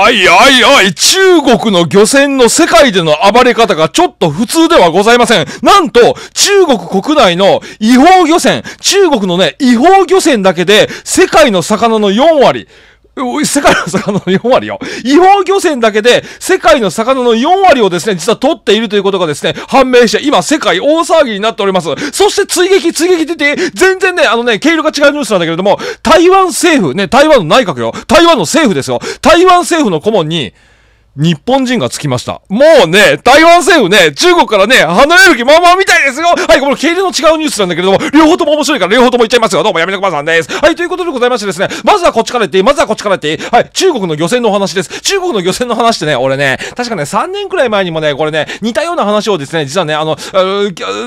あいあいあい、中国の漁船の世界での暴れ方がちょっと普通ではございません。なんと、中国国内の違法漁船、中国のね、違法漁船だけで、世界の魚の4割、世界の魚の4割を、違法漁船だけで世界の魚の4割をですね、実は取っているということがですね、判明して、今世界大騒ぎになっております。そして追撃、追撃出て、全然ね、あのね、経路が違うニュースなんだけれども、台湾政府、ね、台湾の内閣よ、台湾の政府ですよ、台湾政府の顧問に、日本人がつきました。もうね、台湾政府ね、中国からね、離れる気ままみたいですよはい、この経路の違うニュースなんだけれども、両方とも面白いから両方とも言っちゃいますよ。どうも、やめなくまさんです。はい、ということでございましてですね、まずはこっちから言って、まずはこっちから言って、はい、中国の漁船のお話です。中国の漁船の話ってね、俺ね、確かね、3年くらい前にもね、これね、似たような話をですね、実はね、あの、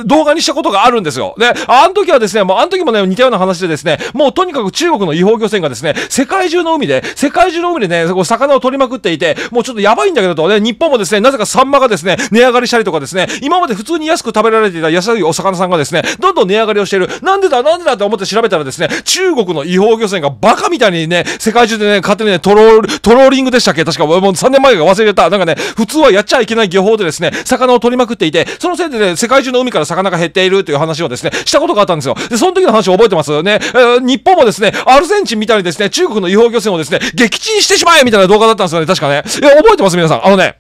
動画にしたことがあるんですよ。で、あの時はですね、もう、あの時もね、似たような話でですね、もうとにかく中国の違法漁船がですね、世界中の海で、世界中の海でね、魚を取りまくっていて、もうちょっとややばいんだけどと、ね、日本もですね、なぜかサンマがですね、値上がりしたりとかですね、今まで普通に安く食べられていた安いお魚さんがですね、どんどん値上がりをしている。なんでだ、なんでだって思って調べたらですね、中国の違法漁船がバカみたいにね、世界中でね、勝手にね、トロートローリングでしたっけ確か、もう3年前が忘れた。なんかね、普通はやっちゃいけない漁法でですね、魚を取りまくっていて、そのせいでね、世界中の海から魚が減っているという話をですね、したことがあったんですよ。で、その時の話を覚えてますよね。えー、日本もですね、アルゼンチンみたいにですね、中国の違法漁船をですね、撃沈してしまえみたいな動画だったんですよね。確かね。いや、覚えてます、皆さん。あのね、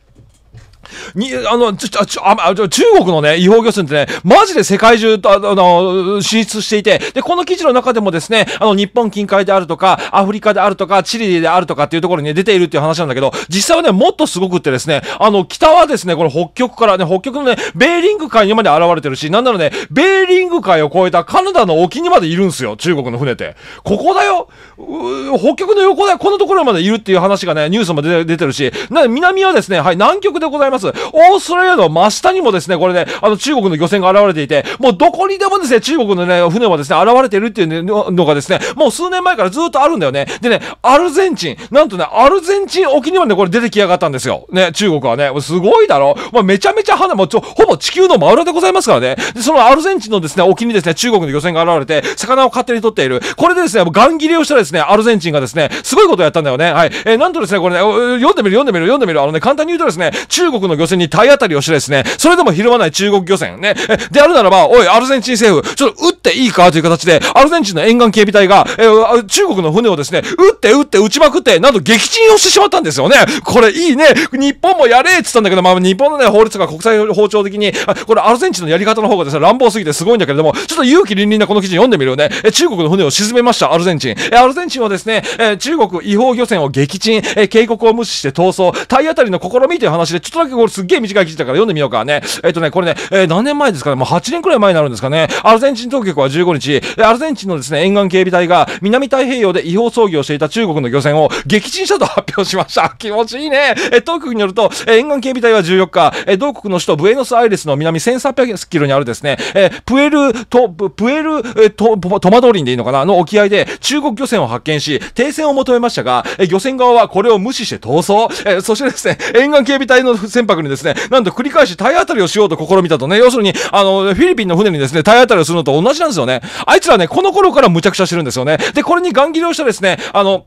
に、あの、ちょ、ちょ、あ、ち中国のね、違法漁船ってね、マジで世界中、あの、進出していて、で、この記事の中でもですね、あの、日本近海であるとか、アフリカであるとか、チリであるとかっていうところに、ね、出ているっていう話なんだけど、実際はね、もっとすごくってですね、あの、北はですね、この北極からね、北極のね、ベーリング海にまで現れてるし、なんならね、ベーリング海を越えたカナダの沖にまでいるんすよ、中国の船って。ここだよ北極の横だよ、このところまでいるっていう話がね、ニュースも出てるし、な南はですね、はい、南極でございます。オーストラリアの真下にもですね、これね、あの中国の漁船が現れていて、もうどこにでもですね、中国のね、船はですね、現れてるっていうのがですね、もう数年前からずっとあるんだよね。でね、アルゼンチン、なんとね、アルゼンチン沖にまで、ね、これ出てきやがったんですよ。ね、中国はね、すごいだろまあ、めちゃめちゃ花もちょ、ほぼ地球の真裏でございますからね。で、そのアルゼンチンのですね、沖にですね、中国の漁船が現れて、魚を勝手に取っている。これでですね、もうガン切れをしたらですね、アルゼンチンがですね、すごいことをやったんだよね。はい。えー、なんとですね、これね、読んでみる、読んでみる、読んでみる。あのね、簡単に言うとですね、中国の漁漁船に体当たりをしてですね、それでもひるまない中国漁船、ね、であるならば、おい、アルゼンチン政府、ちょっと撃っていいかという形で、アルゼンチンの沿岸警備隊が、えー、中国の船をですね、撃って撃って撃ちまくって、なんと撃沈をしてしまったんですよね。これいいね。日本もやれって言ったんだけど、まあ日本のね、法律が国際法調的に、これアルゼンチンのやり方の方がですね、乱暴すぎてすごいんだけれども、ちょっと勇気凛々なこの記事読んでみるよね。え中国の船を沈めました、アルゼンチン。えアルゼンチンはですね、え中国違法漁船を撃沈、え警告を無視して逃走、体当たりの試みという話で、ちょっとだけこれすっげえ短い記事だから読んでみようかね。えっ、ー、とね、これね、えー、何年前ですかねもう8年くらい前になるんですかね。アルゼンチン当局は15日、アルゼンチンのですね、沿岸警備隊が南太平洋で違法操業していた中国の漁船を撃沈したと発表しました。気持ちいいね。えー、当局によると、え沿岸警備隊は14日、え同国の首都ブエノスアイレスの南1300キロにあるですね、えプエル、と、プエル、えと、トマドリンでいいのかなの沖合で中国漁船を発見し、停戦を求めましたが、え漁船側はこれを無視して逃走。えそしてですね、沿岸警備隊の船舶にですね、なんと繰り返し体当たりをしようと試みたとね、要するに、あの、フィリピンの船にですね、体当たりをするのと同じなんですよね。あいつらね、この頃からむちゃくちゃしてるんですよね。で、これにガン切りをしたですね、あの、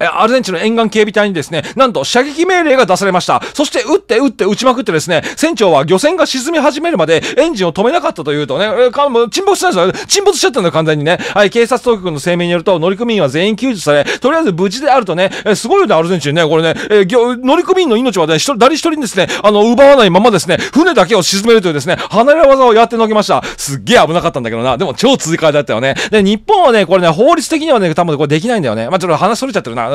アルゼンチンの沿岸警備隊にですね、なんと射撃命令が出されました。そして、撃って撃って撃ちまくってですね、船長は漁船が沈み始めるまでエンジンを止めなかったというとね、えかもう沈没したんですよ。沈没しちゃったんだよ、完全にね。はい、警察当局の声明によると、乗組員は全員救助され、とりあえず無事であるとね、えすごいよね、アルゼンチンね、これね、え乗組員の命はね、一人、誰一人ですね、あの、奪わないままですね、船だけを沈めるというですね、離れ技をやってのけました。すっげえ危なかったんだけどな。でも超追加だったよね。で、日本はね、これね、法律的にはね、多分これできないんだよね。まあ、ちょっと話それちゃってるな。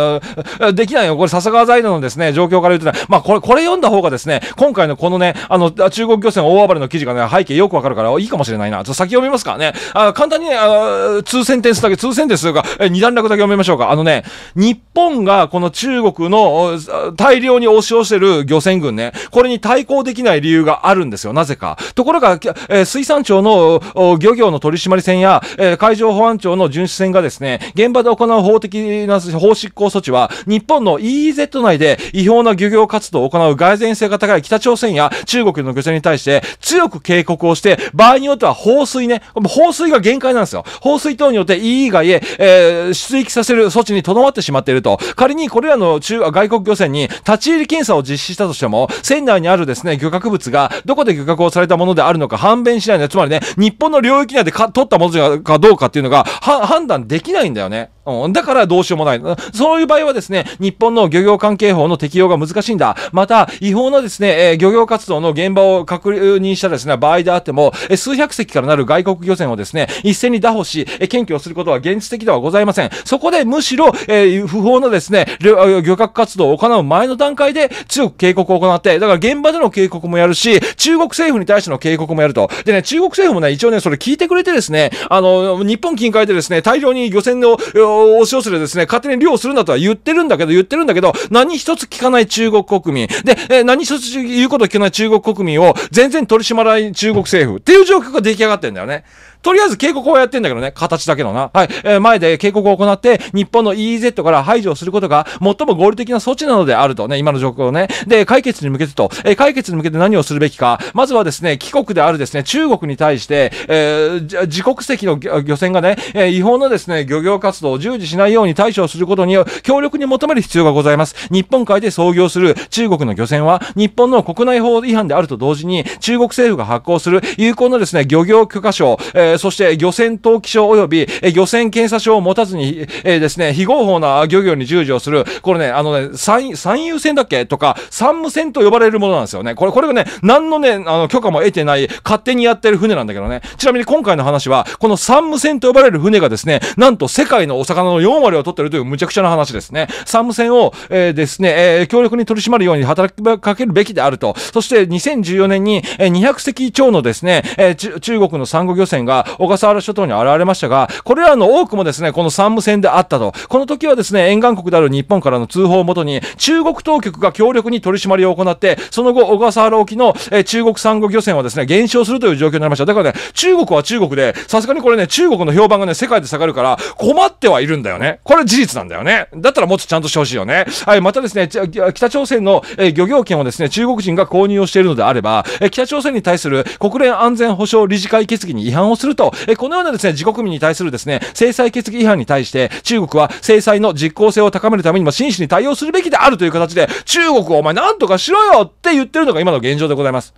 うん、できないよ。これ、笹川財団のですね、状況から言うとね、まあ、これ、これ読んだ方がですね、今回のこのね、あの、中国漁船大暴れの記事がね、背景よくわかるから、いいかもしれないな。ちょっと先読みますからね。あ簡単にね、あ通センテンスだけ、通センテンスが、え二段落だけ読みましょうか。あのね、日本がこの中国の大量に押し寄せる漁船群ね、これに対抗できない理由があるんですよ。なぜか。ところが、えー、水産庁の漁業の取締船や、えー、海上保安庁の巡視船がですね、現場で行う法的な、法執行抗措置は、日本の EEZ 内で違法な漁業活動を行う外然性が高い北朝鮮や中国の漁船に対して強く警告をして、場合によっては放水ね、放水が限界なんですよ。放水等によって EE 外へ、えー、出撃させる措置にとどまってしまっていると。仮にこれらの中外国漁船に立ち入り検査を実施したとしても、船内にあるですね、漁獲物がどこで漁獲をされたものであるのか判明しないの、ね。つまりね、日本の領域内でか取ったものかどうかっていうのが判断できないんだよね。うん、だからどうしようもない。そういう場合はですね、日本の漁業関係法の適用が難しいんだ。また、違法なですね、えー、漁業活動の現場を確認したですね、場合であっても、えー、数百隻からなる外国漁船をですね、一斉に打破し、えー、検挙することは現実的ではございません。そこでむしろ、え不法なですね、漁獲活動を行う前の段階で強く警告を行って、だから現場での警告もやるし、中国政府に対しての警告もやると。でね、中国政府もね、一応ね、それ聞いてくれてですね、あの、日本近海でですね、大量に漁船の、の、押し寄せてですね、勝手に漁するんだとは言ってるんだけど、言ってるんだけど、何一つ聞かない中国国民。で、えー、何一つ言うこと聞かない中国国民を全然取り締まらない中国政府っていう状況が出来上がってんだよね。とりあえず警告をやってんだけどね。形だけのな。はい。えー、前で警告を行って、日本の EEZ から排除をすることが、最も合理的な措置なのであるとね、今の状況をね。で、解決に向けてと、えー、解決に向けて何をするべきか。まずはですね、帰国であるですね、中国に対して、えー、自国籍の漁船がね、えー、違法なですね、漁業活動を従事しないように対処することに、よ協力に求める必要がございます。日本海で操業する中国の漁船は、日本の国内法違反であると同時に、中国政府が発行する有効のですね、漁業許可証、えーそして漁船登記証及び、え漁船検査証を持たずに、えですね、非合法な漁業に従事をする、これね、あのね、三、三遊船だっけとか、三無船と呼ばれるものなんですよね。これ、これがね、何のね、あの、許可も得てない、勝手にやってる船なんだけどね。ちなみに今回の話は、この三無船と呼ばれる船がですね、なんと世界のお魚の4割を取ってるという無茶苦茶な話ですね。三無船を、えー、ですね、えー、強力に取り締まるように働きかけるべきであると。そして2014年に、え200隻超のですね、えー、中国の産後漁船が小笠原諸島に現れましたが、これらの多くもですね、この山武線であったと。この時はですね、沿岸国である日本からの通報をもとに、中国当局が強力に取り締まりを行って、その後、小笠原沖の、えー、中国産後漁船はですね、減少するという状況になりました。だからね、中国は中国で、さすがにこれね、中国の評判がね、世界で下がるから、困ってはいるんだよね。これ事実なんだよね。だったらもっとちゃんとしてほしいよね。はい、またですね、北朝鮮の、えー、漁業権をですね、中国人が購入をしているのであれば、えー、北朝鮮に対する国連安全保障理事会決議に違反をするると、えこのようなですね、自国民に対するですね、制裁決議違反に対して、中国は制裁の実効性を高めるためにも真摯に対応するべきであるという形で、中国をお前何とかしろよって言ってるのが今の現状でございます。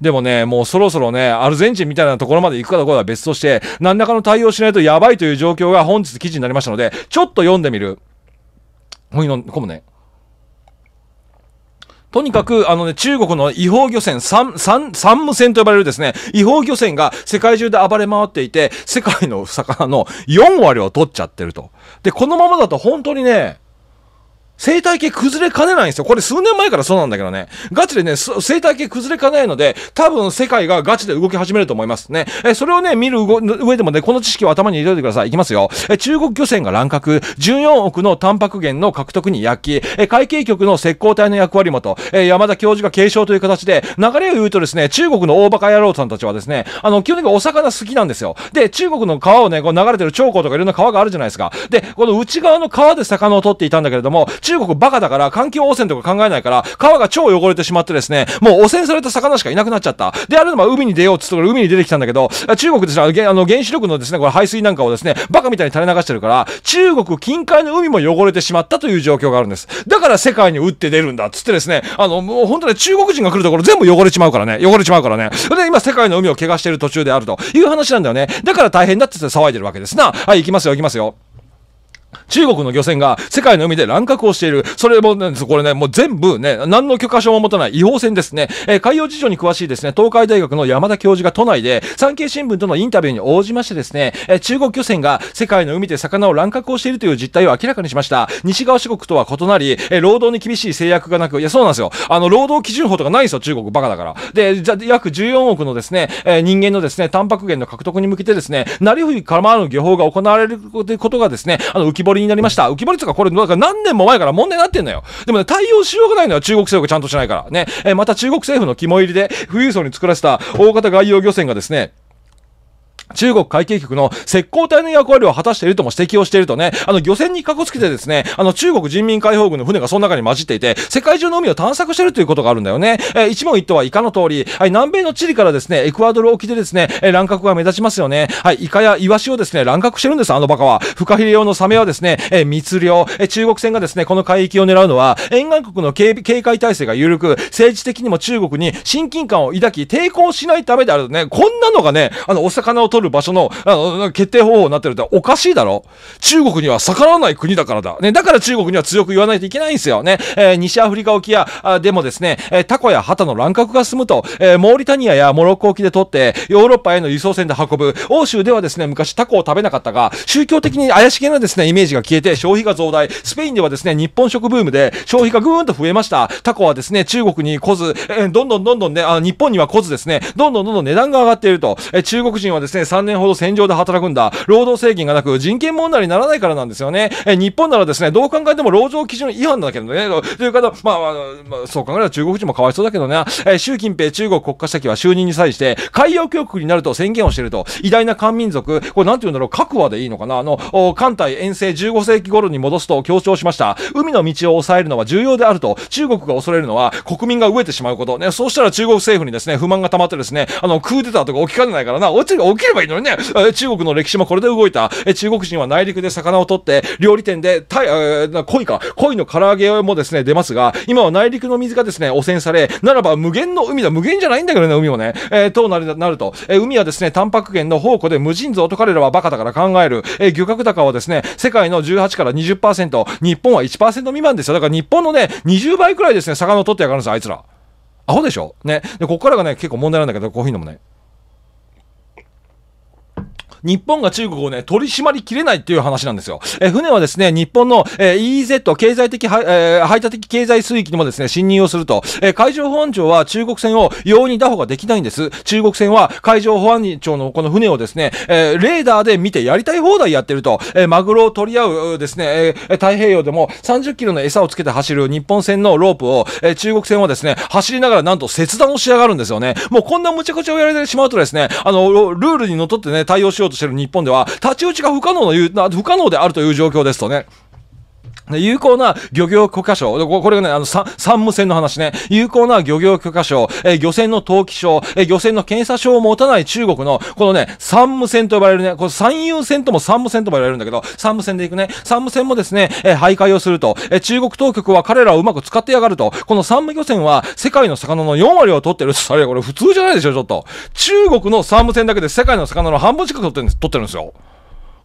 でもね、もうそろそろね、アルゼンチンみたいなところまで行くかどうかは別として、何らかの対応しないとやばいという状況が本日記事になりましたので、ちょっと読んでみる。もう今、こもね。とにかく、あのね、中国の違法漁船、三、三、三無船と呼ばれるですね、違法漁船が世界中で暴れ回っていて、世界の魚の4割を取っちゃってると。で、このままだと本当にね、生態系崩れかねないんですよ。これ数年前からそうなんだけどね。ガチでね、生態系崩れかねないので、多分世界がガチで動き始めると思いますね。え、それをね、見る上でもね、この知識を頭に入れておいてください。いきますよ。え、中国漁船が乱獲、14億のタンパク源の獲得に躍起、え、海警局の石膏体の役割もと、え、山田教授が継承という形で、流れを言うとですね、中国の大バカ野郎さんたちはですね、あの、基本的にお魚好きなんですよ。で、中国の川をね、こう流れてる長江とかいろんな川があるじゃないですか。で、この内側の川で魚を取っていたんだけれども、中国バカだから環境汚染とか考えないから、川が超汚れてしまってですね、もう汚染された魚しかいなくなっちゃった。であるのは海に出ようっつって海に出てきたんだけど、中国ですね、あの原子力のですね、これ排水なんかをですね、バカみたいに垂れ流してるから、中国近海の海も汚れてしまったという状況があるんです。だから世界に打って出るんだっつってですね、あの、もう本当に中国人が来るところ全部汚れちまうからね、汚れちまうからね。で、今世界の海を怪我してる途中であるという話なんだよね。だから大変だっつって騒いでるわけですな。はい、行きますよ、行きますよ。中国の漁船が世界の海で乱獲をしている。それも、ね、これね、もう全部ね、何の許可証も持たない違法船ですね。えー、海洋事情に詳しいですね、東海大学の山田教授が都内で、産経新聞とのインタビューに応じましてですね、えー、中国漁船が世界の海で魚を乱獲をしているという実態を明らかにしました。西側諸国とは異なり、えー、労働に厳しい制約がなく、いや、そうなんですよ。あの、労働基準法とかないんですよ、中国、バカだから。で、じゃ、約14億のですね、えー、人間のですね、タンパク源の獲得に向けてですね、なりふり構わぬ漁法が行われることがですね、あの、浮き彫りりになりました。浮き彫りとかこれ、だか何年も前から問題になってんのよ。でもね、対応しようがないのよ。中国政府がちゃんとしないから。ね。えー、また中国政府の肝入りで、富裕層に作らせた大型外洋漁船がですね、中国海警局の石膏体の役割を果たしているとも指摘をしているとね、あの漁船にかこつけてですね、あの中国人民解放軍の船がその中に混じっていて、世界中の海を探索しているということがあるんだよね。えー、一問一答は以下の通り、はい、南米のチリからですね、エクアドル沖でですね、えー、乱獲が目立ちますよね。はい、イカやイワシをですね、乱獲してるんです、あのバカは。フカヒレ用のサメはですね、えー、密漁、えー、中国船がですね、この海域を狙うのは、沿岸国の警備警戒体制が緩く、政治的にも中国に親近感を抱き、抵抗しないためであるとね、こんなのがね、あの、お魚を取取る場所の、あの、決定方法になってるっておかしいだろ中国には逆らわない国だからだ。ね、だから中国には強く言わないといけないんですよ。ね、えー、西アフリカ沖や、あでもですね、えー、タコやハタの乱獲が進むと、えー、モーリタニアやモロッコ沖で取って、ヨーロッパへの輸送船で運ぶ。欧州ではですね、昔タコを食べなかったが、宗教的に怪しげなですね、イメージが消えて消費が増大。スペインではですね、日本食ブームで消費がぐーんと増えました。タコはですね、中国に来ず、えー、どんどんどんどんね、あ日本には来ずですね、どんどんどんどん値段が上がっていると。えー、中国人はですね、3年ほど戦場で働くんだ。労働制限がなく人権問題にならないからなんですよね。え日本ならですね、どう考えても労働基準違反だけどね。という方、まあ、まあ、そう考えれば中国人もかわいそうだけどね。え習近平中国国家主席は就任に際して、海洋教育になると宣言をしていると、偉大な漢民族、これなんて言うんだろう、各話でいいのかなあの、艦隊遠征15世紀頃に戻すと強調しました。海の道を抑えるのは重要であると、中国が恐れるのは国民が飢えてしまうこと。ね、そうしたら中国政府にですね、不満が溜まってですね、あの、クーデターとか起きかねないからな、落ちる、起きればばいいのにね、中国の歴史もこれで動いた。中国人は内陸で魚を取って、料理店で、タ鯉か、鯉の唐揚げもですね、出ますが、今は内陸の水がですね、汚染され、ならば無限の海だ。無限じゃないんだけどね、海もね。えー、となるなると、えー、海はですね、タンパク源の宝庫で無尽蔵と彼らはバカだから考える。えー、漁獲高はですね、世界の18から20%、日本は1%未満ですよ。だから日本のね、20倍くらいですね、魚を取ってやがるんですあいつら。アホでしょね。で、ここからがね、結構問題なんだけど、コーヒー飲むね。日本が中国をね、取り締まりきれないっていう話なんですよ。え船はですね、日本の、え EEZ、経済的、えー、排他的経済水域にもですね、侵入をすると、え海上保安庁は中国船を容易に打破ができないんです。中国船は海上保安庁のこの船をですね、えレーダーで見てやりたい放題やってると、えマグロを取り合うですね、え太平洋でも30キロの餌をつけて走る日本船のロープを、え中国船はですね、走りながらなんと切断をしやがるんですよね。もうこんな無茶苦茶をやられてしまうとですね、あの、ルールにのっとってね、対応しようようとしている日本では、太刀打ちが不可能の不可能であるという状況ですとね。有効な漁業許可証。これがね、あの、三無船の話ね。有効な漁業許可証、えー、漁船の登記証、えー、漁船の検査証を持たない中国の、このね、三無船と呼ばれるね、この三遊船とも三無船と呼ばれるんだけど、三無船で行くね。三無船もですね、えー、徘徊をすると、えー、中国当局は彼らをうまく使ってやがると、この三無漁船は世界の魚の4割を取ってる。あ れ、これ普通じゃないでしょ、ちょっと。中国の三無船だけで世界の魚の半分近く取ってるんですよ。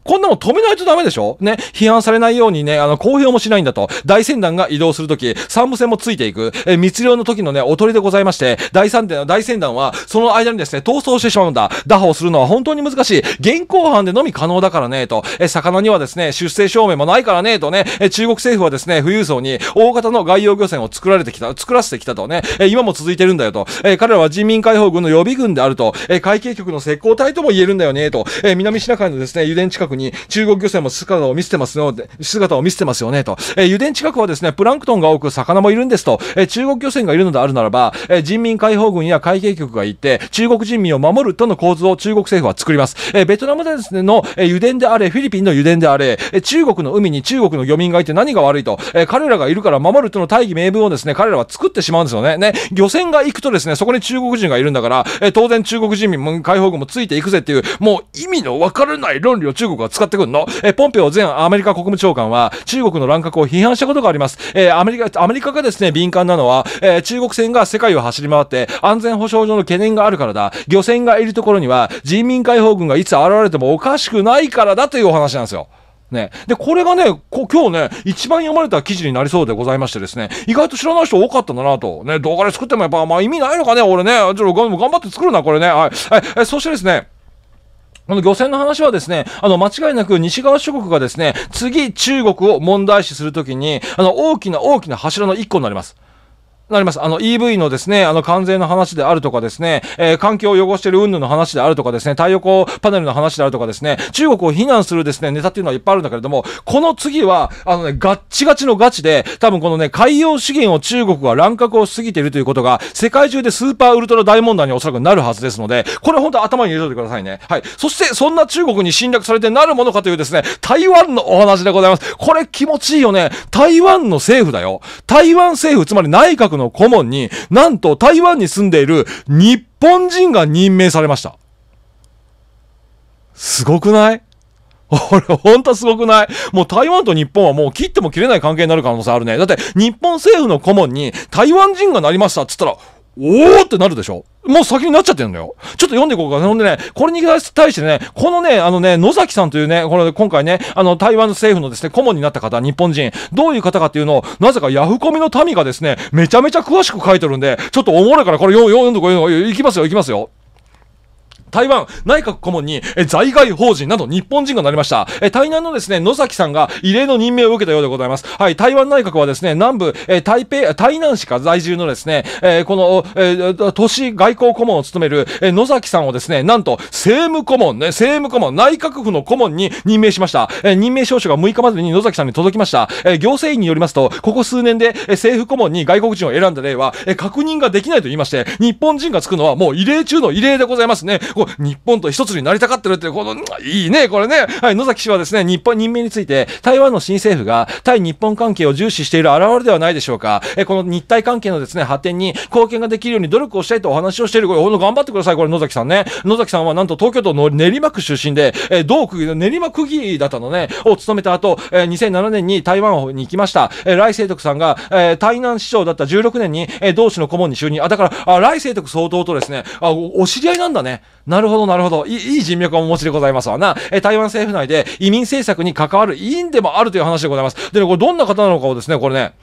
こんなもん止めないとダメでしょね、批判されないようにね、あの、公表もしないんだと。大船団が移動するとき、三部船もついていく、え、密漁の時のね、おとりでございまして、第三大船団は、その間にですね、逃走してしまうんだ。打破をするのは本当に難しい。現行犯でのみ可能だからね、と。え、魚にはですね、出生証明もないからね、とね、え、中国政府はですね、富裕層に大型の外洋漁船を作られてきた、作らせてきたとね、え、今も続いてるんだよと。え、彼らは人民解放軍の予備軍であると。え、海警局の石膏隊とも言えるんだよね、と。え、南シナ海のですね、油田近くに中国漁船も姿を見せてますよ、姿を見せてますよね、と。えー、油田近くはですね、プランクトンが多く魚もいるんですと。えー、中国漁船がいるのであるならば、えー、人民解放軍や海警局がいて、中国人民を守るとの構図を中国政府は作ります。えー、ベトナムでですね、の、えー、油田であれ、フィリピンの油田であれ、えー、中国の海に中国の漁民がいて何が悪いと。えー、彼らがいるから守るとの大義名分をですね、彼らは作ってしまうんですよね。ね、漁船が行くとですね、そこに中国人がいるんだから、えー、当然中国人民も解放軍もついていくぜっていう、もう意味のわからない論理を中国はが使ってくんのえポンペオ前アメリカ国務長官は中国の乱獲を批判したことがあります。えアメリカ、アメリカがですね、敏感なのは、え中国船が世界を走り回って安全保障上の懸念があるからだ。漁船がいるところには人民解放軍がいつ現れてもおかしくないからだというお話なんですよ。ね。で、これがね、こ今日ね、一番読まれた記事になりそうでございましてですね、意外と知らない人多かったんだなと。ね、動画で作ってもやっぱ、まあ意味ないのかね、俺ね。ちょっと頑張って作るな、これね。はい。はい、そしてですね、この漁船の話はですね、あの間違いなく西側諸国がですね、次中国を問題視するときに、あの大きな大きな柱の一個になります。なります。あの EV のですね、あの関税の話であるとかですね、えー、環境を汚してる云々の話であるとかですね、太陽光パネルの話であるとかですね、中国を非難するですね、ネタっていうのはいっぱいあるんだけれども、この次は、あのね、ガッチガチのガチで、多分このね、海洋資源を中国は乱獲を過ぎているということが、世界中でスーパーウルトラ大問題におそらくなるはずですので、これ本当頭に入れといてくださいね。はい。そして、そんな中国に侵略されてなるものかというですね、台湾のお話でございます。これ気持ちいいよね。台湾の政府だよ。台湾政府、つまり内閣学の顧問に、なんと台湾に住んでいる日本人が任命されました。すごくない 俺、ほんとすごくないもう台湾と日本はもう切っても切れない関係になる可能性あるね。だって、日本政府の顧問に台湾人がなりましたっつったら、おおってなるでしょもう先になっちゃってんだよ。ちょっと読んでいこうか。ほんでね、これに対してね、このね、あのね、野崎さんというね、これ今回ね、あの、台湾政府のですね、顧問になった方、日本人、どういう方かっていうのを、なぜかヤフコミの民がですね、めちゃめちゃ詳しく書いてるんで、ちょっとおもろいからこれ読んでこい、いきますよ、いきますよ。台湾内閣顧問に、え在外邦人など日本人がなりました。え台南のですね、野崎さんが異例の任命を受けたようでございます。はい、台湾内閣はですね、南部、え台北、台南市か在住のですね、えこの、え都市外交顧問を務める、え野崎さんをですね、なんと、政務顧問ね、政務顧問、内閣府の顧問に任命しました。え任命証書が6日までに野崎さんに届きました。え行政院によりますと、ここ数年で、え政府顧問に外国人を選んだ例は、え確認ができないと言いまして、日本人がつくのはもう異例中の異例でございますね。こう、日本と一つになりたがってるってこの、いいね、これね。はい、野崎氏はですね、日本任命について、台湾の新政府が対日本関係を重視している表れではないでしょうか。え、この日台関係のですね、発展に貢献ができるように努力をしたいとお話をしている。これ、ほんと頑張ってください、これ、野崎さんね。野崎さんはなんと東京都の練馬区出身で、え、同区議、練馬区議だったのね、を務めた後、え、2007年に台湾に行きました。え、来清徳さんが、え、台南市長だった16年に、え、同市の顧問に就任。あ、だから、あ、来清徳総統とですね、あ、お知り合いなんだね。なるほど、なるほど。いい人脈をお持ちでございますわな。え台湾政府内で移民政策に関わる委員でもあるという話でございます。でね、これどんな方なのかをですね、これね、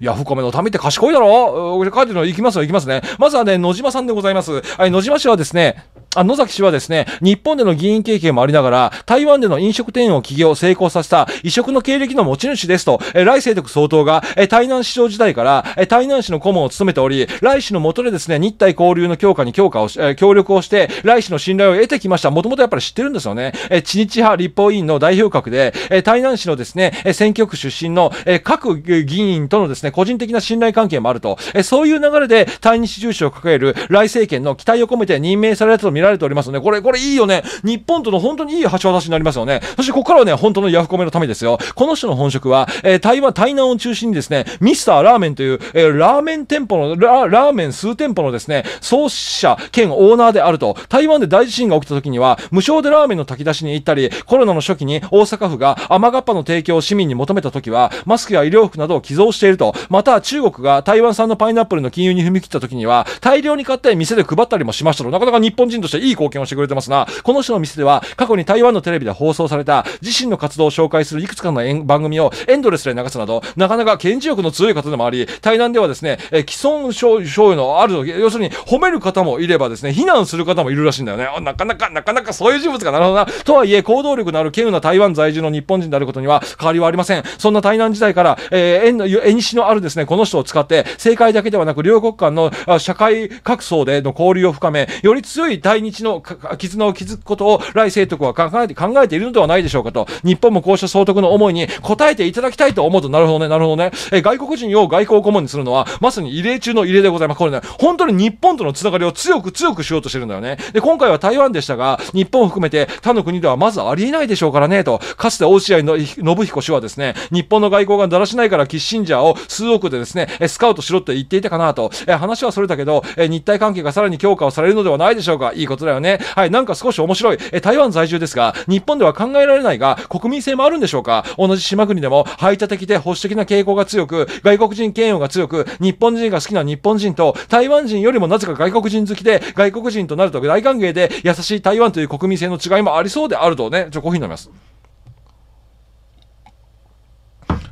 いや、深めの民って賢いだろう。ーデるの行きますよ、行きますね。まずはね、野島さんでございます。はい、野島氏はですね、あ野崎氏はですね、日本での議員経験もありながら、台湾での飲食店を起業、成功させた異色の経歴の持ち主ですと、え来世徳総統が、え台南市長時代から、え台南市の顧問を務めており、来市のもとでですね、日台交流の強化に強化をし、え協力をして、来市の信頼を得てきました。もともとやっぱり知ってるんですよね。え知日派立法委員の代表格で、え台南市のですね、選挙区出身の、え各議員とのですね、ですね、個人的な信頼関係もあると、えそういう流れで対日重視を掲げる来政権の期待を込めて任命されたと見られておりますので、これ、これいいよね。日本との本当にいい橋渡しになりますよね。そしてここからはね、本当のヤフコメのためですよ。この人の本職は、えー、台湾、台南を中心にですね、ミスターラーメンという、えー、ラーメン店舗のラ、ラーメン数店舗のですね、創始者兼オーナーであると、台湾で大地震が起きた時には、無償でラーメンの炊き出しに行ったり、コロナの初期に大阪府が甘がっぱの提供を市民に求めた時は、マスクや医療服などを寄贈していると、また中国が台湾産のパイナップルの禁輸に踏み切った時には、大量に買って店で配ったりもしましたと、なかなか日本人としていい貢献をしてくれてますな。この人の店では、過去に台湾のテレビで放送された自身の活動を紹介するいくつかの番組をエンドレスで流すなど、なかなか顕示欲の強い方でもあり、対談ではですね、え既存症与のある、要するに褒める方もいればですね、非難する方もいるらしいんだよね。なかなか、なかなかそういう人物がなるほどな。とはいえ、行動力のある稀有な台湾在住の日本人であることには変わりはありません。そんな台南時代から、えー、縁縁西のあるですね、この人を使って、政界だけではなく両国間の社会各層での交流を深め、より強い対日の絆を築くことを来政徳は考えて、考えているのではないでしょうかと、日本もこうした総督の思いに応えていただきたいと思うと、なるほどね、なるほどね。え外国人を外交顧問にするのは、まさに異例中の異例でございます。これね、本当に日本とのつながりを強く強くしようとしてるんだよね。で、今回は台湾でしたが、日本を含めて他の国ではまずありえないでしょうからね、と、かつて大試合の信彦氏はですね、日本の外交がだらしないからキッシンジャーを数億でですね、スカウトしろって言っていたかなと、え話はそれだけど、え日体関係がさらに強化をされるのではないでしょうか。いいことだよね。はい、なんか少し面白い。え台湾在住ですが、日本では考えられないが、国民性もあるんでしょうか。同じ島国でも排他的で保守的な傾向が強く、外国人嫌悪が強く、日本人が好きな日本人と、台湾人よりもなぜか外国人好きで、外国人となると大歓迎で、優しい台湾という国民性の違いもありそうであるとね、ちょ、コーヒー飲みます。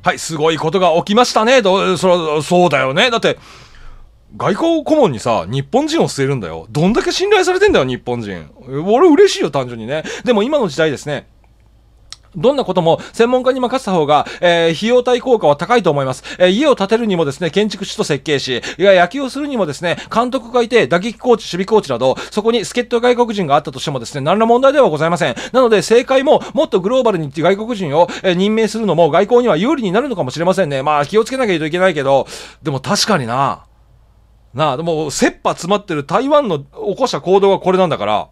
はい、すごいことが起きましたね、と、そ、そうだよね。だって、外交顧問にさ、日本人を捨てるんだよ。どんだけ信頼されてんだよ、日本人。俺嬉しいよ、単純にね。でも今の時代ですね、どんなことも専門家に任せた方が、えー、費用対効果は高いと思います。えー、家を建てるにもですね、建築士と設計士、いや、野球をするにもですね、監督がいて、打撃コーチ、守備コーチなど、そこに助っ人外国人があったとしてもですね、何ら問題ではございません。なので、正解も、もっとグローバルに外国人を、えー、任命するのも、外交には有利になるのかもしれませんね。まあ、気をつけなきゃいけないけど、でも確かにな。なあ、でも、切羽詰まってる台湾の起こした行動がこれなんだから、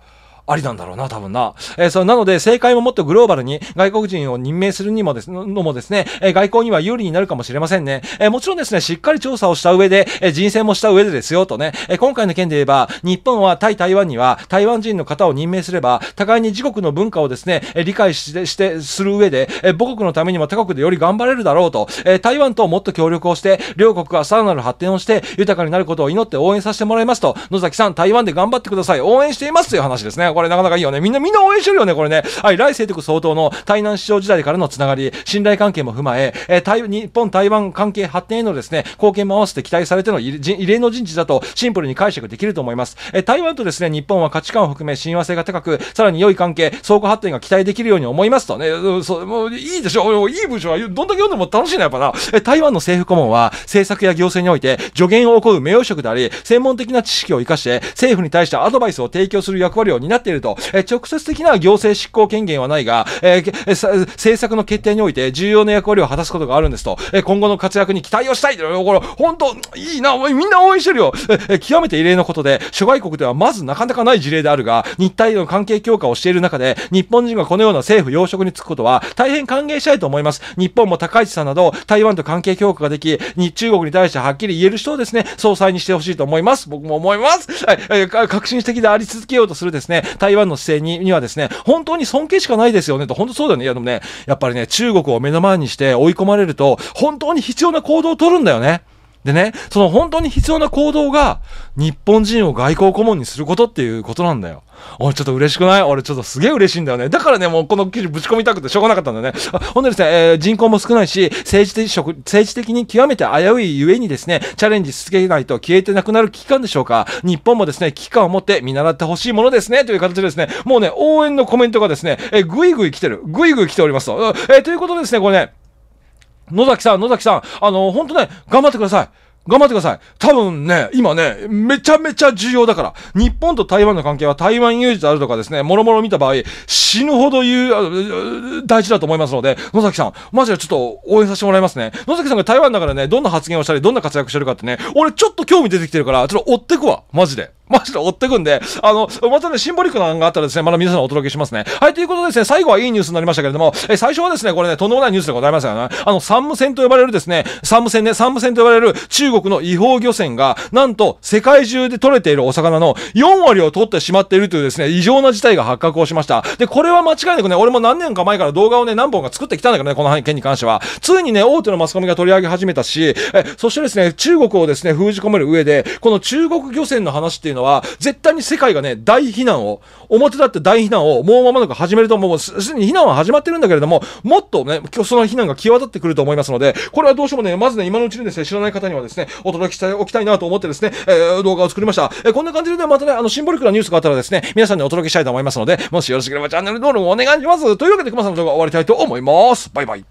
ありなんだろうな、多分な。えー、そう、なので、政界ももっとグローバルに外国人を任命するにもです、のもですね、えー、外交には有利になるかもしれませんね。えー、もちろんですね、しっかり調査をした上で、えー、人選もした上でですよ、とね、えー、今回の件で言えば、日本は対台湾には台湾人の方を任命すれば、互いに自国の文化をですね、えー、理解して、して、する上で、えー、母国のためにも他国でより頑張れるだろうと、えー、台湾ともっと協力をして、両国がさらなる発展をして、豊かになることを祈って応援させてもらいますと、野崎さん、台湾で頑張ってください。応援していますという話ですね。これなかなかいいよね。みんな、みんな応援してるよね、これね。はい、来世徳総統の台南市長時代からのつながり、信頼関係も踏まえ、えー、台日本、台湾関係発展へのですね、貢献も合わせて期待されての異例の人事だとシンプルに解釈できると思います。えー、台湾とですね、日本は価値観を含め親和性が高く、さらに良い関係、相互発展が期待できるように思いますとね、うそもういいでしょう、いい文章はどんだけ読んでも楽しいな、やっぱな。えー、台湾の政府顧問は、政策や行政において助言を行う名誉職であり、専門的な知識を生かして、政府に対してアドバイスを提供する役割を担ってっていると、え直接的な行政執行権限はないが、え政策の決定において重要な役割を果たすことがあるんですと、え今後の活躍に期待をしたいと、これ、本当いいな、みんな応援してるよえ極めて異例のことで、諸外国ではまずなかなかない事例であるが、日体の関係強化をしている中で、日本人がこのような政府要職に就くことは、大変歓迎したいと思います。日本も高市さんなど、台湾と関係強化ができ、日中国に対してはっきり言える人をですね、総裁にしてほしいと思います。僕も思います。はい、えー、革新的であり続けようとするですね、台湾の姿勢ににはですね、本当に尊敬しかないですよねと、本当そうだよね。いやでもね、やっぱりね、中国を目の前にして追い込まれると、本当に必要な行動を取るんだよね。でね、その本当に必要な行動が、日本人を外交顧問にすることっていうことなんだよ。俺ちょっと嬉しくない俺ちょっとすげえ嬉しいんだよね。だからね、もうこの記事ぶち込みたくてしょうがなかったんだよね。ほんでですね、えー、人口も少ないし、政治的、政治的に極めて危ういゆえにですね、チャレンジし続けないと消えてなくなる危機感でしょうか。日本もですね、危機感を持って見習ってほしいものですね、という形でですね、もうね、応援のコメントがですね、えー、ぐいぐい来てる。ぐいぐい来ておりますと。えー、ということでですね、これね、野崎さん、野崎さん、あの、本当ね、頑張ってください。頑張ってください。多分ね、今ね、めちゃめちゃ重要だから。日本と台湾の関係は台湾有事であるとかですね、もろもろ見た場合、死ぬほど言う、大事だと思いますので、野崎さん、マジでちょっと応援させてもらいますね。野崎さんが台湾だからね、どんな発言をしたり、どんな活躍してるかってね、俺ちょっと興味出てきてるから、ちょっと追ってくわ。マジで。マジで追ってくんで、あの、またね、シンボリックな案があったらですね、まだ皆さんお届けしますね。はい、ということでですね、最後はいいニュースになりましたけれども、え最初はですね、これね、とんでもないニュースでございますよね、あの、三無線と呼ばれるですね、三無線ね、三無線と呼ばれる中国の違法漁船が、なんと世界中で取れているお魚の4割を取ってしまっているというですね、異常な事態が発覚をしました。で、これは間違いなくね、俺も何年か前から動画をね、何本か作ってきたんだけどね、この件に関しては。ついにね、大手のマスコミが取り上げ始めたし、え、そしてですね、中国をですね、封じ込める上で、この中国漁船の話っていうのは、絶対に世界がね、大避難を、表立って大避難をもう間もなく始めると思う。すでに避難は始まってるんだけれども、もっとね、その非難が際立ってくると思いますので、これはどうしてもね、まずね、今のうちにですね、知らない方にはですね、ね、お届けしておきたいなと思ってですね、えー、動画を作りました。えー、こんな感じで、ね、またね、あの、シンボリックなニュースがあったらですね、皆さんにお届けしたいと思いますので、もしよろしければチャンネル登録もお願いします。というわけで、熊さんの動画終わりたいと思います。バイバイ。